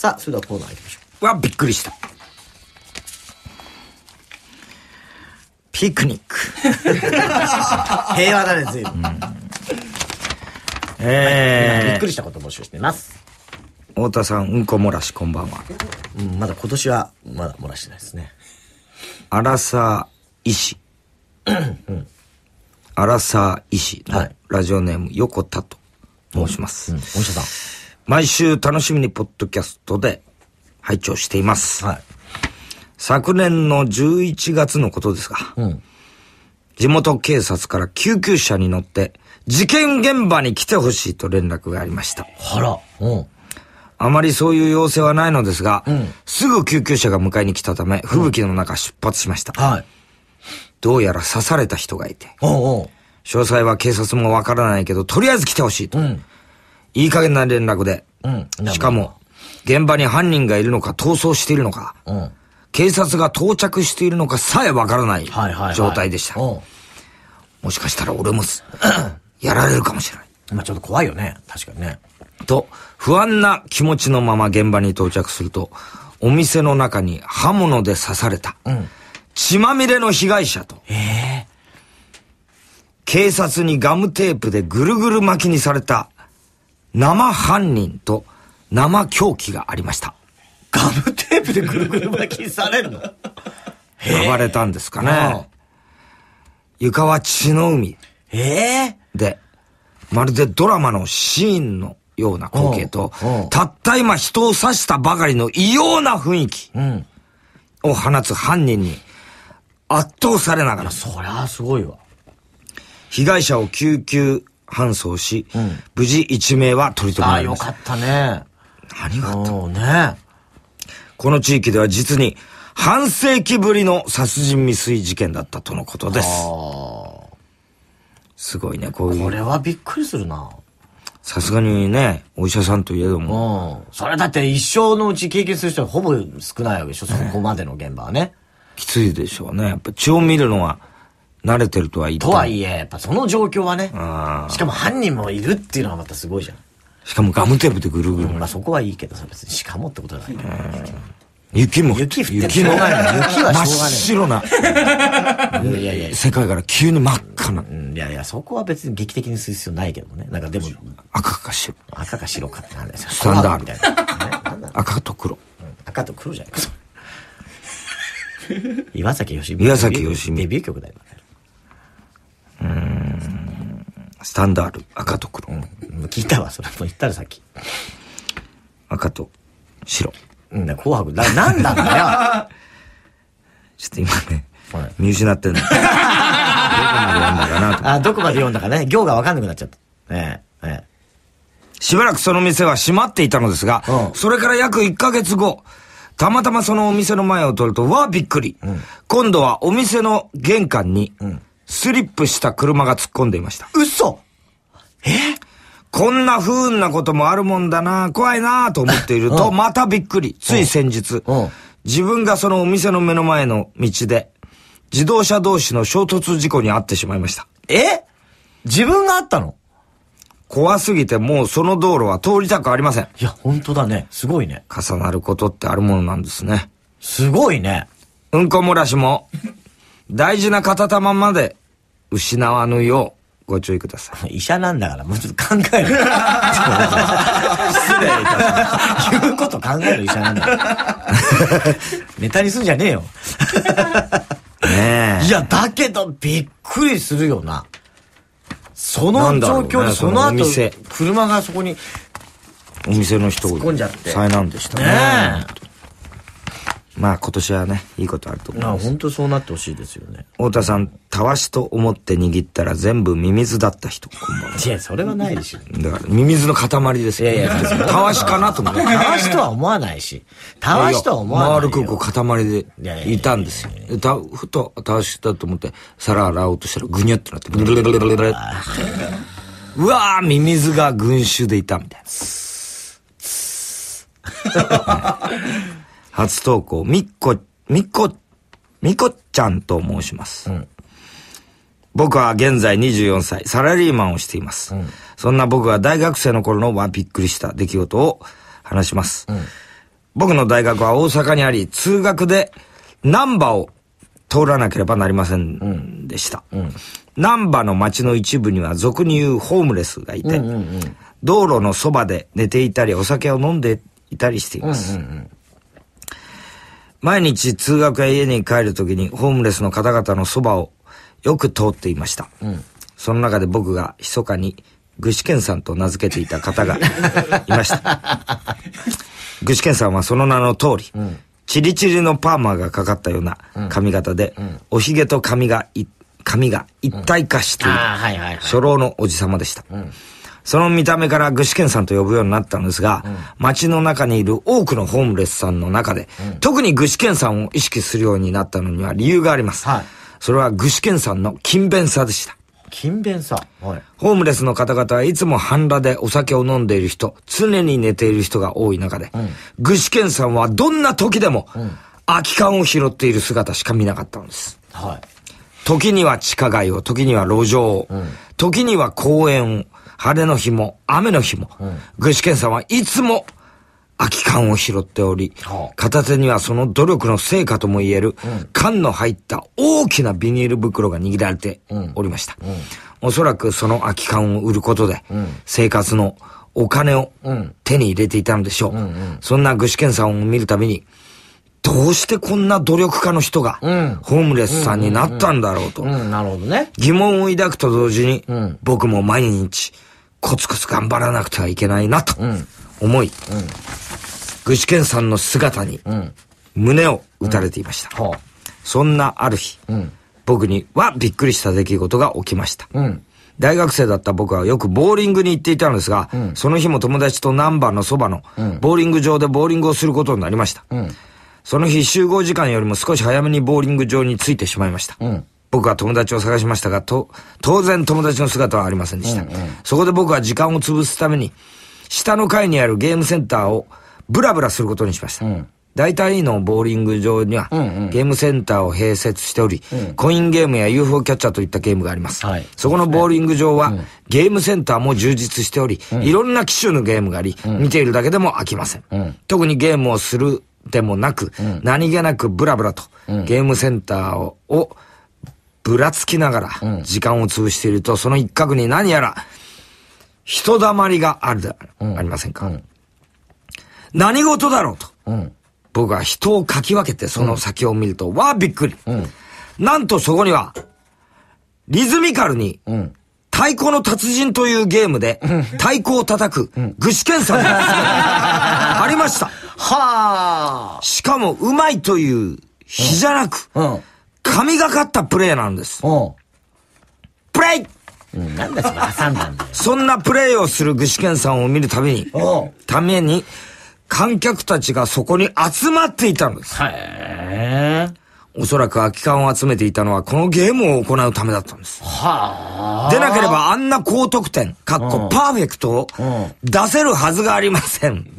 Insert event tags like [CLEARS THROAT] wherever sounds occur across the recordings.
さあ、それではコーナー行きましょう。わ、びっくりした。ピクニック。[LAUGHS] 平和だね、随分。えー、びっくりしたこと募集してます。太田さん、うんこ漏らし、こんばんは。うん、まだ今年は、まだ漏らしてないですね。アラサー医師。うん。アラサー医師のラジオネーム、横田と申します。うん、お医者さん。毎週楽しみにポッドキャストで拝聴しています。はい。昨年の11月のことですが、うん、地元警察から救急車に乗って、事件現場に来てほしいと連絡がありました。あら、うん。あまりそういう要請はないのですが、うん、すぐ救急車が迎えに来たため、吹雪の中出発しました。はい。どうやら刺された人がいて、おうおう詳細は警察もわからないけど、とりあえず来てほしいと。うんいい加減な連絡で。うん。しかも、現場に犯人がいるのか逃走しているのか、うん、警察が到着しているのかさえわからない状態でした。もしかしたら俺も [CLEARS THROAT] やられるかもしれない。まあちょっと怖いよね。確かにね。と、不安な気持ちのまま現場に到着すると、お店の中に刃物で刺された。うん、血まみれの被害者と。ええー、警察にガムテープでぐるぐる巻きにされた生犯人と生狂気がありました。ガムテープでぐるぐる巻きされるの呼ば [LAUGHS] れたんですかね。床は血の海。ええで、まるでドラマのシーンのような光景と、たった今人を刺したばかりの異様な雰囲気を放つ犯人に圧倒されながら。そりゃすごいわ。被害者を救急搬送し、うん、無事一名は取り留めました。あ、よかったね。ありがとう。ね。この地域では実に半世紀ぶりの殺人未遂事件だったとのことです。すごいね、こういう。これはびっくりするな。さすがにね、お医者さんといえども。うん。それだって一生のうち経験する人はほぼ少ないわけでしょ、ね、そこまでの現場はね。きついでしょうね。やっぱ血を見るのは慣れてるとは言ってとはいえ、やっぱその状況はね。しかも犯人もいるっていうのはまたすごいじゃん。しかもガムテープでぐるぐる。まあそこはいいけどさ、別にしかもってことはない雪も、雪降って雪の、雪は真っ白な。いやいや世界から急に真っ赤な。いやいや、そこは別に劇的にする必要ないけどね。なんかでも。赤か白。赤か白かってなんですよ。スタンダーみたいな。赤と黒。赤と黒じゃないか、[LAUGHS] 岩崎よしみ。岩崎よしみ。デビュー曲だよ。タンダール、赤と黒。うん、聞いたわ、それ。もう言ったらさっき。赤と白。うん、ね、紅白、な、なんなんだよ。[LAUGHS] ちょっと今ね、はい、見失ってんの。[LAUGHS] どこまで読んだかなと。あ、どこまで読んだかね。行が分かんなくなっちゃった。ねえ、ねえ。しばらくその店は閉まっていたのですが、うん、それから約1ヶ月後、たまたまそのお店の前を通ると、わあびっくり、うん、今度はお店の玄関に、スリップした車が突っ込んでいました。嘘えこんな不運なこともあるもんだな、怖いなと思っていると、またびっくり。つい先日、自分がそのお店の目の前の道で、自動車同士の衝突事故に遭ってしまいました。え自分があったの怖すぎてもうその道路は通りたくありません。いや、本当だね。すごいね。重なることってあるものなんですね。すごいね。うんこ漏らしも、大事な片玉まで失わぬよう。ご注意ください。[LAUGHS] 医者なんだから、もうちょっと考える。失礼いたしま言うこと考える医者なんだから。[LAUGHS] ネタにすんじゃねえよ。ねえ。いや、だけど、びっくりするよな。その状況で、ね、その後、車がそこに、お店の人を、突っ込んじゃって。災難でしたね。ねまあ今年はね、いいことあると思います。本当そうなってほしいですよね。太田さん、たわしと思って握ったら全部ミミズだった人、こんいや、それはないでしょ。だから、ミミズの塊ですよ。いやいや、[LAUGHS] たわしかなと思って。たわしとは思わないし、たわしとは思わないよ。丸くこう塊でいたんですよ。たふと、たわしだと思って、皿洗おうとしたらぐにゃってなって、ブルルルルルルル。うわー、ミミズが群衆でいたみたいな。初投稿、みっこ、みっこ、みこちゃんと申します。うん、僕は現在24歳、サラリーマンをしています。うん、そんな僕が大学生の頃のびっくりした出来事を話します。うん、僕の大学は大阪にあり、通学で難波を通らなければなりませんでした。難波の町の一部には俗に言うホームレスがいて、道路のそばで寝ていたりお酒を飲んでいたりしています。うんうんうん毎日通学や家に帰るときにホームレスの方々のそばをよく通っていました。うん、その中で僕が密かに具志堅さんと名付けていた方が [LAUGHS] いました。具志堅さんはその名の通り、うん、チリチリのパーマがかかったような髪型で、うん、おひげと髪が髪が一体化している、初老のおじさまでした。その見た目から具志堅さんと呼ぶようになったんですが、うん、街の中にいる多くのホームレスさんの中で、うん、特に具志堅さんを意識するようになったのには理由があります。はい、それは具志堅さんの勤勉さでした。勤勉さ、はい、ホームレスの方々はいつも半裸でお酒を飲んでいる人、常に寝ている人が多い中で、うん、具志堅さんはどんな時でも、うん、空き缶を拾っている姿しか見なかったんです。はい、時には地下街を、時には路上を、うん、時には公園を、晴れの日も雨の日も、具志堅さんはいつも空き缶を拾っており、片手にはその努力の成果とも言える、缶の入った大きなビニール袋が握られておりました。おそらくその空き缶を売ることで、生活のお金を手に入れていたのでしょう。そんな具志堅さんを見るたびに、どうしてこんな努力家の人が、ホームレスさんになったんだろうと。なるほどね。疑問を抱くと同時に、僕も毎日、コツコツ頑張らなくてはいけないなと思い、うんうん、具志堅さんの姿に胸を打たれていました。うん、そんなある日、僕にはびっくりした出来事が起きました。大学生だった僕はよくボーリングに行っていたのですが、その日も友達と南波のそばのボーリング場でボーリングをすることになりました。その日集合時間よりも少し早めにボーリング場に着いてしまいました。僕は友達を探しましたが、と、当然友達の姿はありませんでした。うんうん、そこで僕は時間を潰すために、下の階にあるゲームセンターをブラブラすることにしました。うん、大体のボーリング場には、ゲームセンターを併設しており、うん、コインゲームや UFO キャッチャーといったゲームがあります。はい、そこのボーリング場は、ゲームセンターも充実しており、いろんな機種のゲームがあり、見ているだけでも飽きません。特にゲームをするでもなく、何気なくブラブラと、ゲームセンターをぶらつきながら、時間を潰していると、その一角に何やら、人だまりがあるで、ありませんか。何事だろうと。僕は人をかき分けてその先を見ると、わあ、びっくり。なんとそこには、リズミカルに、太鼓の達人というゲームで、太鼓を叩く、具志堅さん [LAUGHS] ありました。はあ。しかも、うまいという、日じゃなく、うん神がかったプレーなんです。プレイうん、なんだそれ挟んだんだそんなプレーをする具志堅さんを見るたびに、ために、観客たちがそこに集まっていたのです。へおそらく空き缶を集めていたのはこのゲームを行うためだったんです。はあ。でなければあんな高得点、かっこパーフェクトを出せるはずがありません。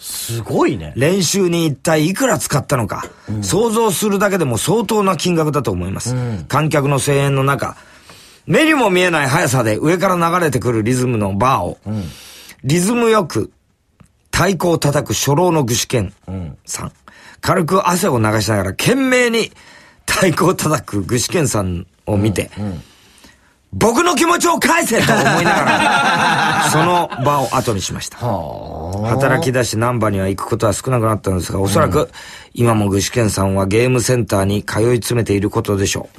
すごいね。練習に一体いくら使ったのか、うん、想像するだけでも相当な金額だと思います。うん、観客の声援の中、目にも見えない速さで上から流れてくるリズムのバーを、うん、リズムよく太鼓を叩く初老の具志堅さん、軽く汗を流しながら懸命に太鼓を叩く具志堅さんを見て、うんうん僕の気持ちを返せと思いながら、[LAUGHS] その場を後にしました。働き出し難波には行くことは少なくなったんですが、おそらく、今も具志堅さんはゲームセンターに通い詰めていることでしょう。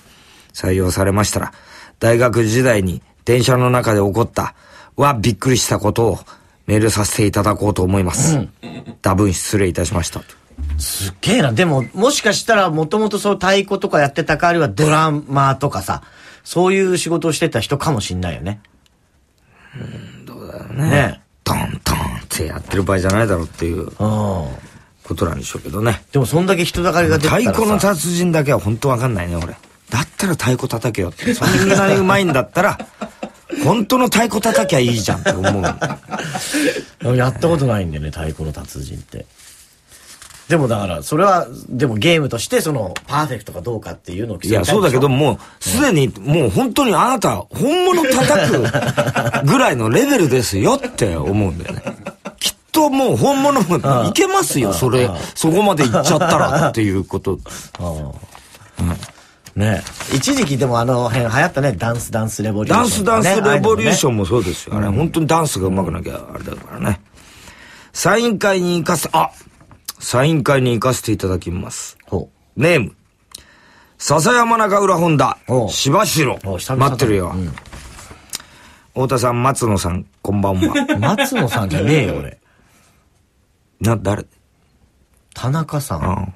採用されましたら、大学時代に電車の中で起こったはびっくりしたことをメールさせていただこうと思います。うん、多分失礼いたしました。すっげえな。でも、もしかしたら、もともとそう太鼓とかやってたか、あるいはドラマーとかさ、そういう仕事をしてた人かもしんないよね。うん、どうだろうね。ねトントンってやってる場合じゃないだろうっていう。ことなんでしょうけどね。でもそんだけ人だかりが出てたら太鼓の達人だけは本当わかんないね、俺。だったら太鼓叩けよって。[LAUGHS] そんなにうまいんだったら、本当の太鼓叩きゃいいじゃんって思う。やったことないんだよね、太鼓の達人って。でもだから、それは、でもゲームとして、その、パーフェクトかどうかっていうのをいや、そうだけど、もう、すでに、もう本当にあなた、本物叩くぐらいのレベルですよって思うんだよね。[LAUGHS] きっともう本物も [LAUGHS] いけますよ、それ、そこまでいっちゃったらっていうこと。う [LAUGHS] んね一時期でもあの辺流行ったね、ダンスダンスレボリューション、ダンスダンスレボリューションもそうですよ。あれ、本当にダンスがうまくなきゃあれだからね。サイン会に行かせ、あサイン会に行かせていただきます。ネーム、笹山中浦本田、しばしろ、待ってるよ。太田さん、松野さん、こんばんは。[LAUGHS] 松野さんじゃねえよ、俺。な、誰田中さん。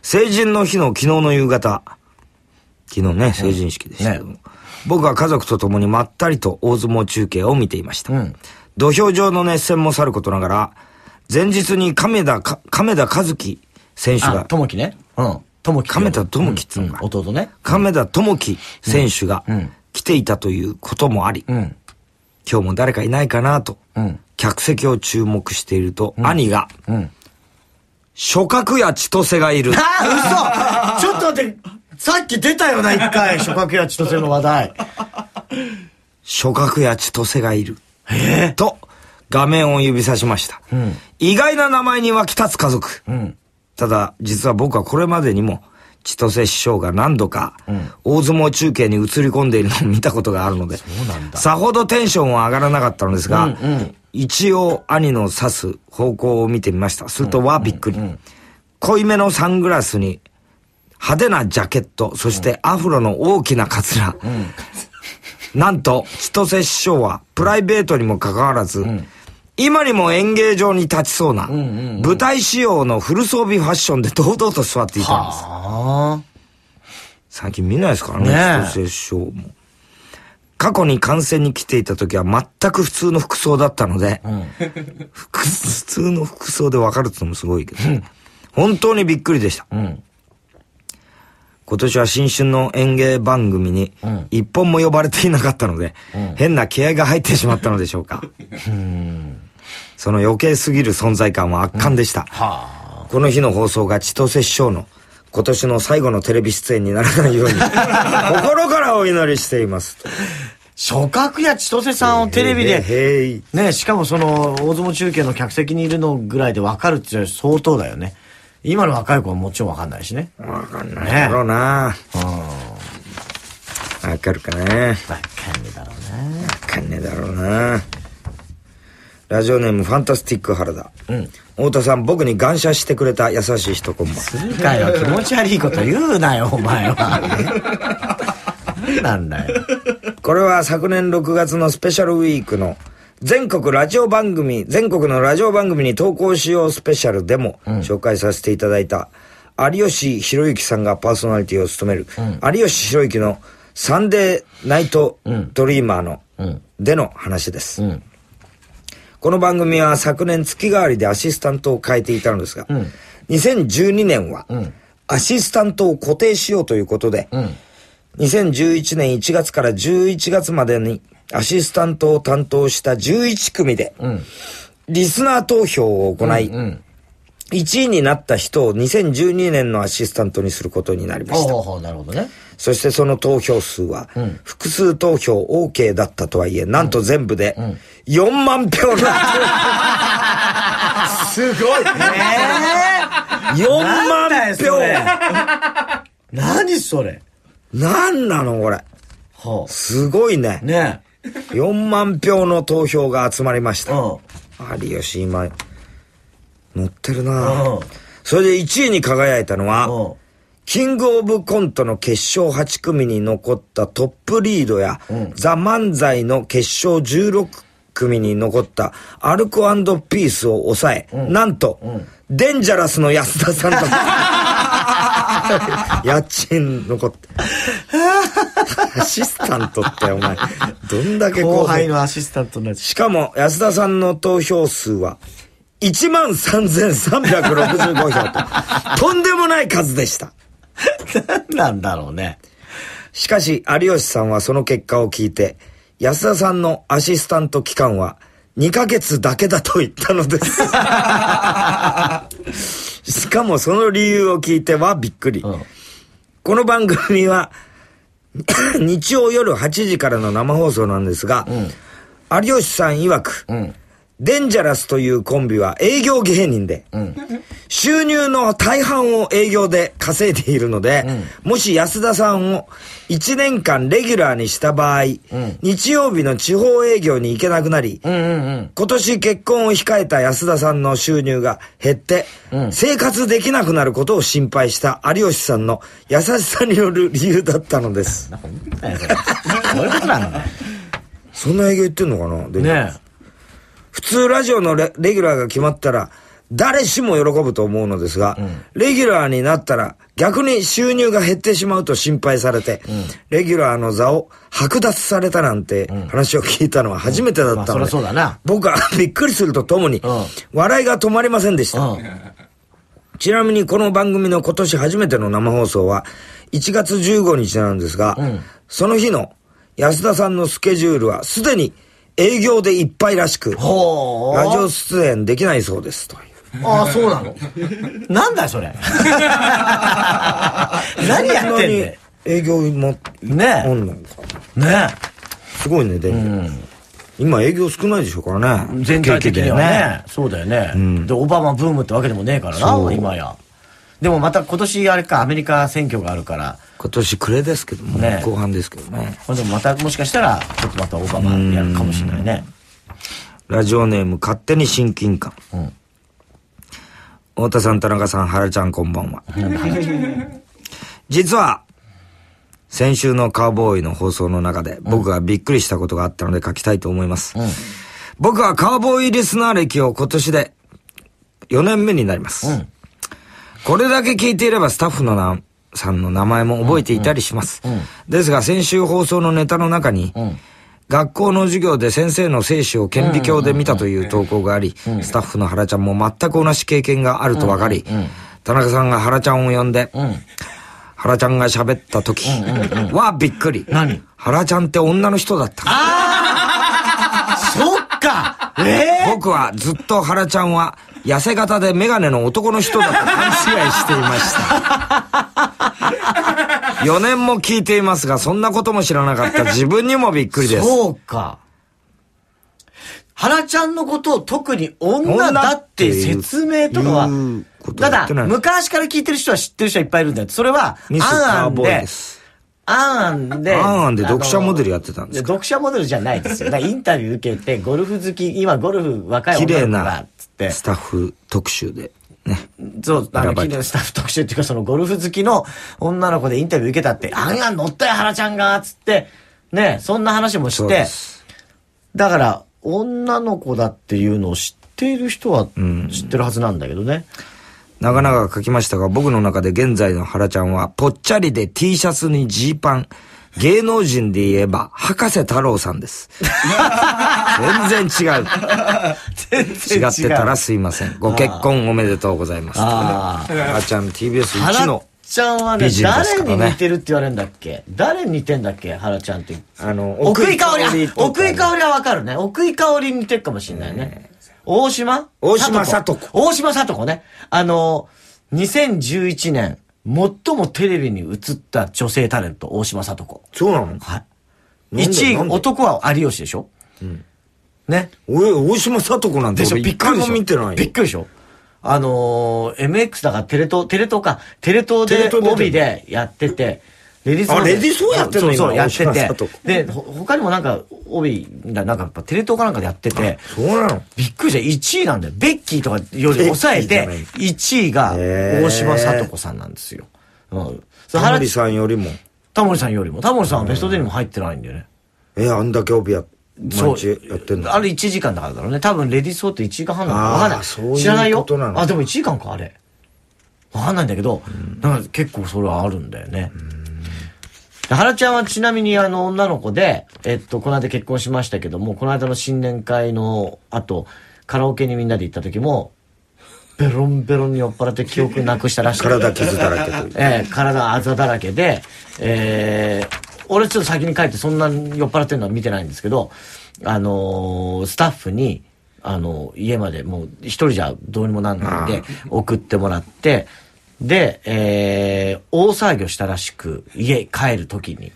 成人の日の昨日の夕方、昨日ね、成人式でしたけども、僕は家族と共にまったりと大相撲中継を見ていました。うん、土俵上の熱戦もさることながら、前日に亀田亀田和樹選手が。友樹ね。うん。友樹。亀田友樹ってうのうんうん、弟ね。亀田友樹選手がうん、来ていたということもあり、うん、今日も誰かいないかなと、うん、客席を注目していると、兄が、うん。諸角や千歳がいる。ああ、嘘ちょっと待って、さっき出たよな、一回、諸角や千歳の話題。諸角や千歳がいる。ええー、と、画面を指さしました。うん、意外な名前に湧き立つ家族。うん、ただ、実は僕はこれまでにも、千歳師匠が何度か、大相撲中継に映り込んでいるのを見たことがあるので、さほどテンションは上がらなかったのですが、うんうん、一応兄の指す方向を見てみました。すると、わ、びっくり。濃いめのサングラスに、派手なジャケット、そしてアフロの大きなカツラ。うん、なんと、千歳師匠は、プライベートにもかかわらず、うん今にも演芸場に立ちそうな、舞台仕様のフル装備ファッションで堂々と座っていたんです。最近見ないですからね、人接症も。過去に観戦に来ていた時は全く普通の服装だったので、うん、普通の服装でわかるってのもすごいけど、本当にびっくりでした。うん今年は新春の演芸番組に一本も呼ばれていなかったので、うん、変な気合が入ってしまったのでしょうか。うんその余計すぎる存在感は圧巻でした。うん、この日の放送が千歳師匠の今年の最後のテレビ出演にならないように、[LAUGHS] 心からお祈りしています。初角や千歳さんをテレビで、へね、しかもその、大相撲中継の客席にいるのぐらいで分かるって相当だよね。今の若い子はもちろん分かんないしね。分かんないだろうな。ね、分かるかね。分かんねえだろうな。分かんねえだろうな。ラジオネームファンタスティック原田。うん。太田さん、僕に感謝してくれた優しい人こんばん。するかよ、気持ち悪いこと言うなよ、[LAUGHS] お前は。何なんだよ。これは昨年6月のスペシャルウィークの全国ラジオ番組、全国のラジオ番組に投稿しようスペシャルでも紹介させていただいた、有吉弘行さんがパーソナリティを務める、うん、有吉弘行のサンデーナイトドリーマーの、での話です。うんこの番組は昨年月替わりでアシスタントを変えていたのですが、うん、2012年は、アシスタントを固定しようということで、うん、2011年1月から11月までにアシスタントを担当した11組で、リスナー投票を行い、うんうん、1位になった人を2012年のアシスタントにすることになりました。なるほどね。そしてその投票数は、複数投票 OK だったとはいえ、なんと全部で4万票だ。[LAUGHS] すごいね。4万票何それ何なのこれ。はあ、すごいね。ね4万票の投票が集まりました。有吉今、乗ってるな、それで1位に輝いたのは、キングオブコントの決勝8組に残ったトップリードや、うん、ザ・漫才の決勝16組に残ったアルコピースを抑え、うん、なんと、うん、デンジャラスの安田さんと、[LAUGHS] 家賃残って。アシスタントってお前、どんだけ後輩のアシスタントになっしかも安田さんの投票数は、13,365票と、とんでもない数でした。[LAUGHS] 何なんだろうね。しかし、有吉さんはその結果を聞いて、安田さんのアシスタント期間は2ヶ月だけだと言ったのです。[LAUGHS] しかもその理由を聞いてはびっくり。うん、この番組は日曜夜8時からの生放送なんですが、うん、有吉さん曰く、うんデンジャラスというコンビは営業芸人で、うん、収入の大半を営業で稼いでいるので、うん、もし安田さんを1年間レギュラーにした場合、うん、日曜日の地方営業に行けなくなり、うんうんうん、今年結婚を控えた安田さんの収入が減って、生活できなくなることを心配した有吉さんの優しさによる理由だったのです。[LAUGHS] なんかてそれ。どういうことなそんな営業行ってんのかなね普通ラジオのレギュラーが決まったら、誰しも喜ぶと思うのですが、うん、レギュラーになったら逆に収入が減ってしまうと心配されて、うん、レギュラーの座を剥奪されたなんて話を聞いたのは初めてだったので、僕はびっくりするとともに、笑いが止まりませんでした。ちなみにこの番組の今年初めての生放送は1月15日なんですが、その日の安田さんのスケジュールはすでに営業でいっぱいらしく、ラジオ出演できないそうですという。ああ、そうなの [LAUGHS] なんだそれ [LAUGHS] 何やってん営業も、ねえ。すねすごいね、でも。うん今営業少ないでしょうからね全体的にはね、ね、そうだよね、うん、でオバマブームってわけでもねえからな今やでもまた今年あれかアメリカ選挙があるから今年暮れですけども、ね、後半ですけどね。ほんでもまたもしかしたら、ちょっとまたオバマやるかもしれないね。ラジオネーム、勝手に親近感。うん、太田さん、田中さん、原ちゃん、こんばんは。実は、先週のカウボーイの放送の中で、僕がびっくりしたことがあったので書きたいと思います。うん、僕はカウボーイリスナー歴を今年で4年目になります。うん、これだけ聞いていればスタッフのさんの名前も覚えていたりします。ですが、先週放送のネタの中に、学校の授業で先生の生死を顕微鏡で見たという投稿があり、スタッフの原ちゃんも全く同じ経験があると分かり、田中さんが原ちゃんを呼んで、原ちゃんが喋った時はびっくり。何原ちゃんって女の人だった。ああそっかえ僕はずっと原ちゃんは痩せ型でメガネの男の人だと勘違いしていました。4 [LAUGHS] 年も聞いていますが、そんなことも知らなかった自分にもびっくりです。そうか。原ちゃんのことを特に女だって説明とかは、ただ、昔から聞いてる人は知ってる人はいっぱいいるんだよ。それは、ミスターで、アンアンで、アンアンで読者モデルやってたんです読者モデルじゃないですよ。インタビュー受けて、ゴルフ好き、今ゴルフ若い女の子が、つって。スタッフ特集で。ね。そう、あの、昨日スタッフ特集っていうか、そのゴルフ好きの女の子でインタビュー受けたって、あんあん乗ったよ、原ちゃんが、つって、ね、そんな話もして、だから、女の子だっていうのを知っている人は知ってるはずなんだけどね。長々書きましたが、僕の中で現在の原ちゃんは、ぽっちゃりで T シャツにジーパン、芸能人で言えば、博士太郎さんです。全然違う。全然違ってたらすいません。ご結婚おめでとうございます。ああ。ちゃん TBS1 の。ちゃんはね、誰に似てるって言われるんだっけ誰に似てんだっけ原ちゃんって。あの、奥井香り。奥井香りはわかるね。奥井香りに似てるかもしれないね。大島大島さと大島さとこね。あの、2011年、最もテレビに映った女性タレント、大島さと子。そうなのはい。1位、男は有吉でしょうん。ね。俺、大島さと子なんて俺一回も見てないよ。びっくりでしょあのー、MX だからテレ東、テレ東か、テレ東で帯でやってて、レディースレディーやってるのそう、やってて。で、他にもなんか、帯、なんかやっぱテレ東かなんかでやってて。そうなのびっくりした。1位なんだよ。ベッキーとかより抑えて、1位が大島さと子さんなんですよ。うん。タモリさんよりも。タモリさんよりも。タモリさんはベスト10にも入ってないんだよね。え、あんだけ帯やって。そう。やってんだ。あれ1時間だからだろうね。多分、レディースーって1時間半なのかわかんない。そう知らないよ。あ、でも1時間か、あれ。わかんないんだけど、なんか結構それはあるんだよね。うん原ちゃんはちなみにあの女の子で、えっと、この間結婚しましたけども、この間の新年会の後、カラオケにみんなで行った時も、ベロンベロンに酔っ払って記憶なくしたらしく [LAUGHS] 体傷だらけという。えー、体あざだらけで、えー、俺ちょっと先に帰ってそんな酔っ払ってるのは見てないんですけど、あのー、スタッフに、あのー、家までもう一人じゃどうにもなんないんで、送ってもらって、で、えー、大騒ぎをしたらしく、家帰る時に、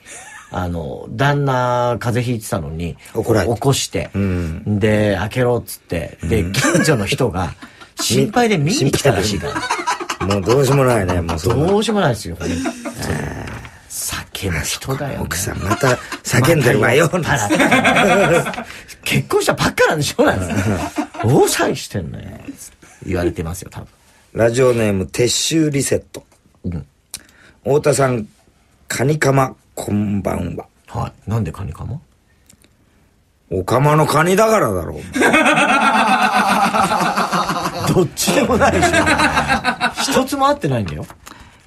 あの、旦那風邪ひいてたのに、怒られ起こして、うん、で、開けろっつって、で、近所の人が、心配で見に来たらしいから。もうどうしようもないね、[LAUGHS] もうどうしようもないですよ、これ。酒の人だよ、ね、奥さんまた叫んでるわよ、[LAUGHS] 結婚したばっかなんでしょうなんです [LAUGHS] 大騒ぎしてんのよ言われてますよ多分ラジオネーム、撤収リセット。うん。太田さん、カニカマ、こんばんは。はい。なんでカニカマおかまのカニだからだろう。[LAUGHS] どっちでもないでし一つも合ってないんだよ。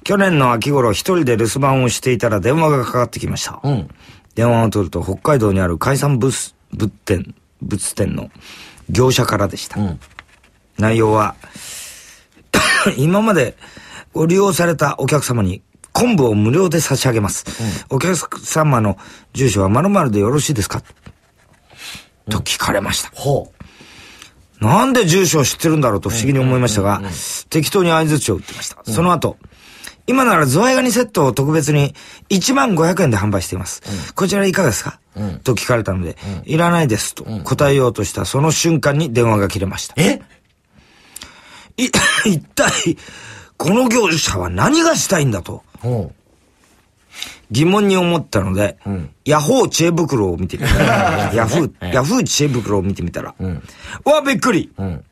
去年の秋頃、一人で留守番をしていたら電話がかかってきました。うん、電話を取ると、北海道にある海産物、物店、物店の業者からでした。うん、内容は、[LAUGHS] 今までご利用されたお客様に昆布を無料で差し上げます。うん、お客様の住所はまるでよろしいですか、うん、と聞かれました。ほう。なんで住所を知ってるんだろうと不思議に思いましたが、適当に合図値を打ってました。その後、今ならズワイガニセットを特別に1万500円で販売しています。こちらいかがですか、と聞かれたので、いらないですと答えようとしたその瞬間に電話が切れました。えい、[COUGHS] 一体、この業者は何がしたいんだと。疑問に思ったので、うん、ヤホー知恵袋を見てみた。[LAUGHS] ヤフー、ヤフー知恵袋を見てみたら。うん、わ、びっくり、うん、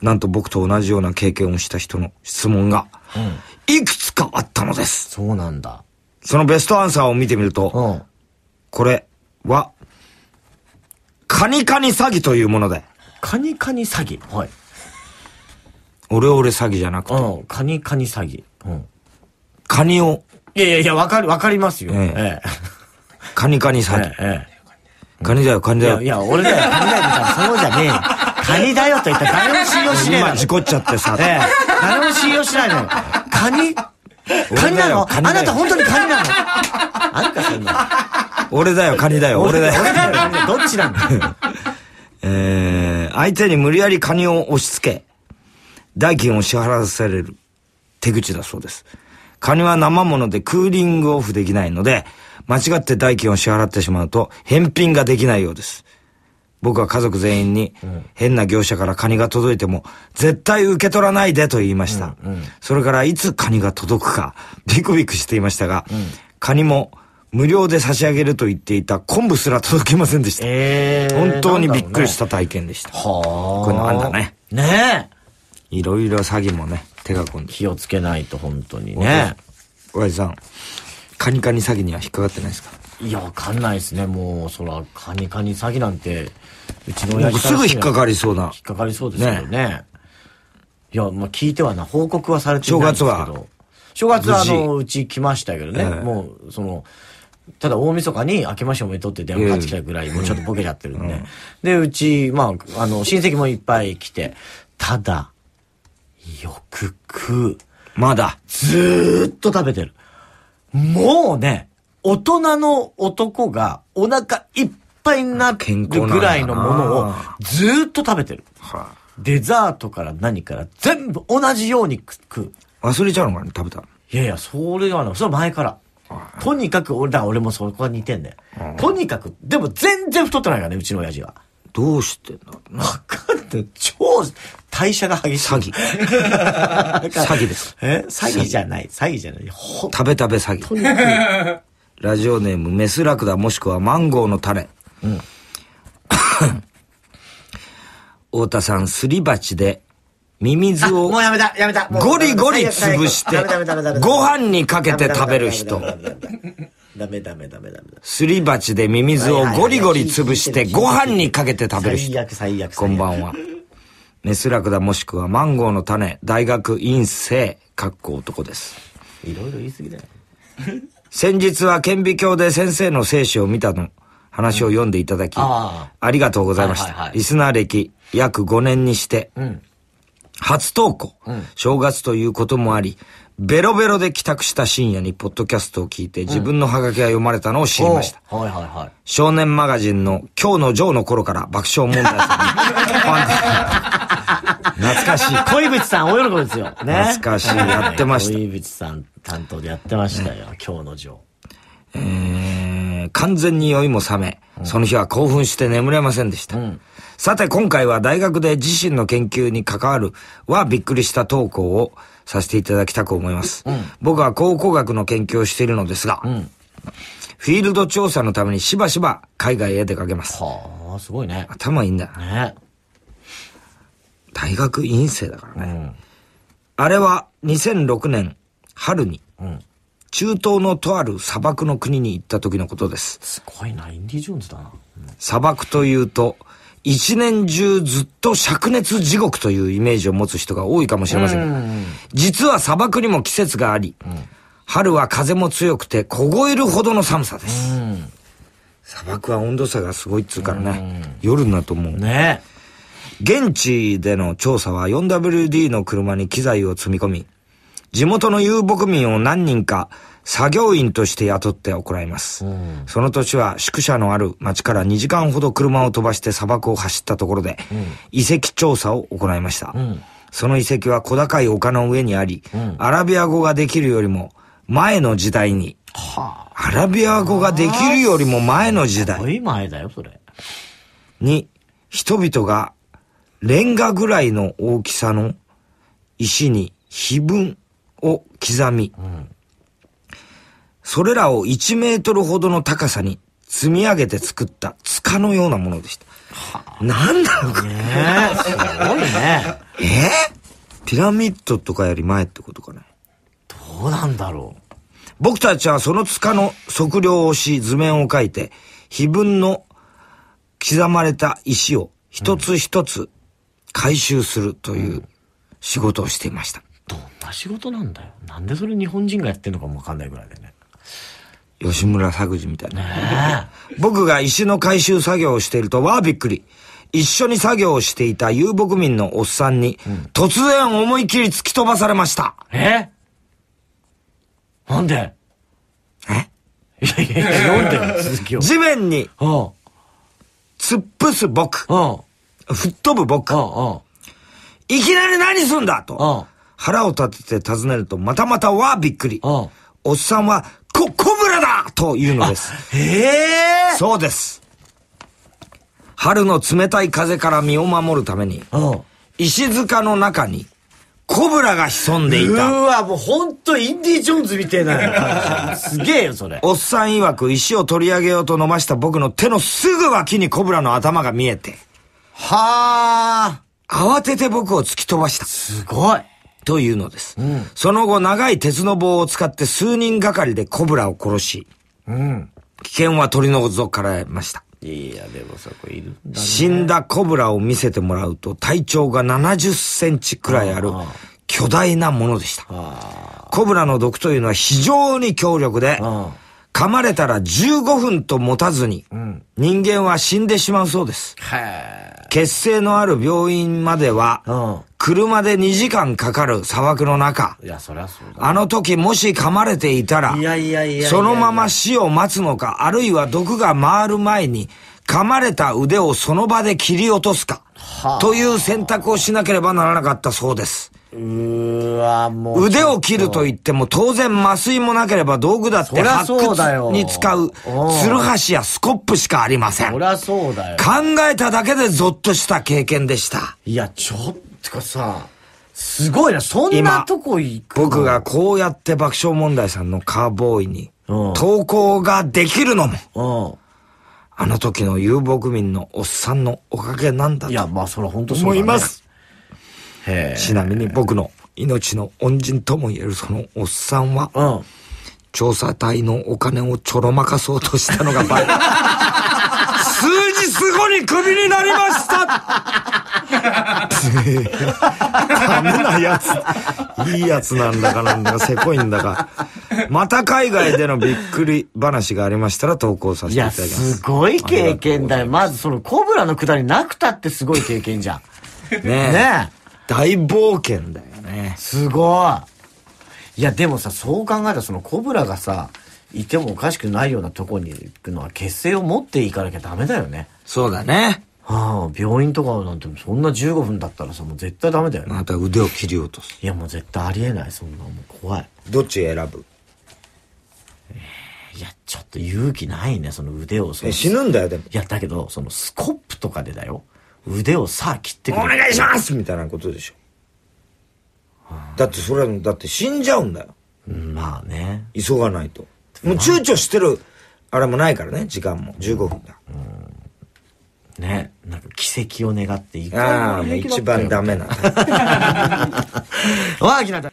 なんと僕と同じような経験をした人の質問が、いくつかあったのです。そうなんだ。そのベストアンサーを見てみると、これは、カニカニ詐欺というもので。カニカニ詐欺はい。オレオレ詐欺じゃなくて。うん、カニカニ詐欺。うん。カニを。いやいやいや、わかる、わかりますよ。ええ。カニカニ詐欺。ええ。カニだよ、カニだよ。いや、いや俺だよ、カニだよ、そうじゃねえよ。カニだよと言ったら誰も信用しねえ今事故っちゃってさ。ええ。誰も信用しないのよ。カニカニなのあなた本当にカニなのあんたそんな俺だよ、カニだよ、俺だよ。俺だよ、どっちなんだ [LAUGHS] えー、相手に無理やりカニを押し付け。代金を支払わされる手口だそうです。カニは生物でクーリングオフできないので、間違って代金を支払ってしまうと返品ができないようです。僕は家族全員に、変な業者からカニが届いても、絶対受け取らないでと言いました。うんうん、それからいつカニが届くか、ビクビクしていましたが、うん、カニも無料で差し上げると言っていた昆布すら届きませんでした。えー、本当にびっくりした体験でした。ね、こういうのあんだね。ねえ。いろいろ詐欺もね、手が込んで。気をつけないと、本当にね。やじさん、カニカニ詐欺には引っかかってないですかいや、わかんないですね。もう、そら、カニカニ詐欺なんて、うちの親父すぐ引っかかりそうな。引っかかりそうですけどね。ねいや、まあ、聞いてはな、報告はされてないんですけど。正月は正月は、あの、うち来ましたけどね。えもう、その、ただ大晦日に明けましておめでとうって電話かかってきたぐらい、もうちょっとボケちゃってるんで。うん、で、うち、まあ、あの、親戚もいっぱい来て、ただ、よく食う。まだ。ずーっと食べてる。もうね、大人の男がお腹いっぱいになってるぐらいのものをずーっと食べてる。デザートから何から全部同じように食う。忘れちゃうのかね、食べたいやいや、それはね、それ前から。とにかく、俺、だ俺もそこは似てんだよ。とにかく、でも全然太ってないからね、うちの親父は。どうしてんだろうな。わかんない。超、代謝が激しい。詐欺。詐欺です。え詐欺じゃない。詐欺じゃない。食べ食べ詐欺。ラジオネーム、メスラクダもしくはマンゴーのタレ。うん。太田さん、すり鉢で、ミミズを、もうやめた、やめた。ゴリゴリ潰して、ご飯にかけて食べる人。ダメダメダメダメすり鉢でミミズをゴリゴリ潰してご飯にかけて食べる人。最悪最悪。こんばんは。メスラクダもしくはマンゴーの種、大学院生、かっこ男です。いろいろ言い過ぎだよ。先日は顕微鏡で先生の生死を見たの、話を読んでいただき、うん、あありがとうございました、はいはいはい。リスナー歴約5年にして、うん初投稿、うん、正月ということもあり、ベロベロで帰宅した深夜にポッドキャストを聞いて自分のハガキが読まれたのを知りました。うん、はいはいはい。少年マガジンの今日のジョーの頃から爆笑問題さんに懐かしい。恋 [LAUGHS] 口さん大喜びですよ。ね。懐かしい。やってました。恋口さん担当でやってましたよ。今日のジョー。えー、完全に酔いも覚め、その日は興奮して眠れませんでした。うんさて今回は大学で自身の研究に関わるはびっくりした投稿をさせていただきたく思います。うん、僕は考古学の研究をしているのですが、うん、フィールド調査のためにしばしば海外へ出かけます。はあ、すごいね。頭いいんだ。ね。大学院生だからね。うん、あれは2006年春に、中東のとある砂漠の国に行った時のことです。すごいな、インディ・ジョーンズだな。砂漠というと、一年中ずっと灼熱地獄というイメージを持つ人が多いかもしれませんが、実は砂漠にも季節があり、うん、春は風も強くて凍えるほどの寒さです。うん、砂漠は温度差がすごいっつうからね、うん、夜になと思う。ね現地での調査は 4WD の車に機材を積み込み、地元の遊牧民を何人か作業員として雇って行います。その年は宿舎のある町から2時間ほど車を飛ばして砂漠を走ったところで、遺跡調査を行いました。その遺跡は小高い丘の上にあり、アラビア語ができるよりも前の時代に、アラビア語ができるよりも前の時代。すごい前だよ、それ。に、人々がレンガぐらいの大きさの石に碑文を刻み、それらを1メートルほどの高さに積み上げて作った塚のようなものでした。はあ、なんだろうこれ。ねすごいね。えー、ピラミッドとかより前ってことかな。どうなんだろう。僕たちはその塚の測量をし図面を描いて、碑文の刻まれた石を一つ一つ回収するという仕事をしていました。どんな仕事なんだよ。なんでそれ日本人がやってんのかもわかんないぐらいでね。吉村作治みたいな。[LAUGHS] 僕が石の回収作業をしていると、わあびっくり。一緒に作業をしていた遊牧民のおっさんに、うん、突然思い切り突き飛ばされました。えなんでえいやいや、読んで続きを。地面に、突っ伏す僕。吹っ飛ぶ僕。いきなり何すんだと。腹を立てて尋ねると、またまたわあびっくり。おっさんは、こ、こというのです。へえ。そうです。春の冷たい風から身を守るために、石塚の中に、コブラが潜んでいた。うわ、もうほんとインディ・ジョーンズみてえな。すげえよ、それ。おっさん曰く石を取り上げようと伸ばした僕の手のすぐ脇にコブラの頭が見えて。はあ。慌てて僕を突き飛ばした。すごい。というのです、うん、その後、長い鉄の棒を使って数人がかりでコブラを殺し、うん、危険は取り除かれました。いや、でもそこいる、ね、死んだコブラを見せてもらうと、体長が70センチくらいある、巨大なものでした。コブラの毒というのは非常に強力で、噛まれたら15分と持たずに、人間は死んでしまうそうです。血清のある病院までは、うん車で2時間かかる砂漠の中。いや、そりゃそうだ。あの時もし噛まれていたら、いやいやいやいやいや。そのまま死を待つのか、あるいは毒が回る前に、噛まれた腕をその場で切り落とすか、はあ、という選択をしなければならなかったそうです。うわ、もう。腕を切ると言っても、当然麻酔もなければ道具だって発掘に使う、ツルハシやスコップしかありません。そりゃそうだよ。考えただけでゾッとした経験でした。いや、ちょっとさ、すごいな、そんなとこ行く。僕がこうやって爆笑問題さんのカーボーイに、投稿ができるのも、あの時の遊牧民のおっさんのおかげなんだと。いや、まあそれは本当そう思います。ちなみに僕の命の恩人とも言えるそのおっさんは、うん、調査隊のお金をちょろまかそうとしたのがバレ数日後にクビになりましたダメ [LAUGHS] なやつ。いいやつなんだかなんだか、せこいんだか。また海外でのびっくり話がありましたら投稿させていただきます。いや、すごい経験だよ。まずそのコブラのくだりなくたってすごい経験じゃん。ねえ。ねえ大冒険だよね。すごいいや、でもさ、そう考えたらそのコブラがさ、いてもおかしくないようなとこに行くのは血清を持っていかなきゃダメだよね。そうだね。はあ、病院とかなんてそんな15分だったらさ、もう絶対ダメだよね。また腕を切り落とす。いや、もう絶対ありえない、そんな。もう怖い。どっち選ぶいや、ちょっと勇気ないね、その腕を。え、死ぬんだよ、でも。いや、だけど、そのスコップとかでだよ。腕をさあ切ってくれ。お願いしますみたいなことでしょ。だってそれは、だって死んじゃうんだよ。まあね。急がないと。もう躊躇してる、あれもないからね、時間も。15分だ。うん、ね。なんか奇跡を願っていく。ああ、一番ダメな。[LAUGHS] わあ、きなた。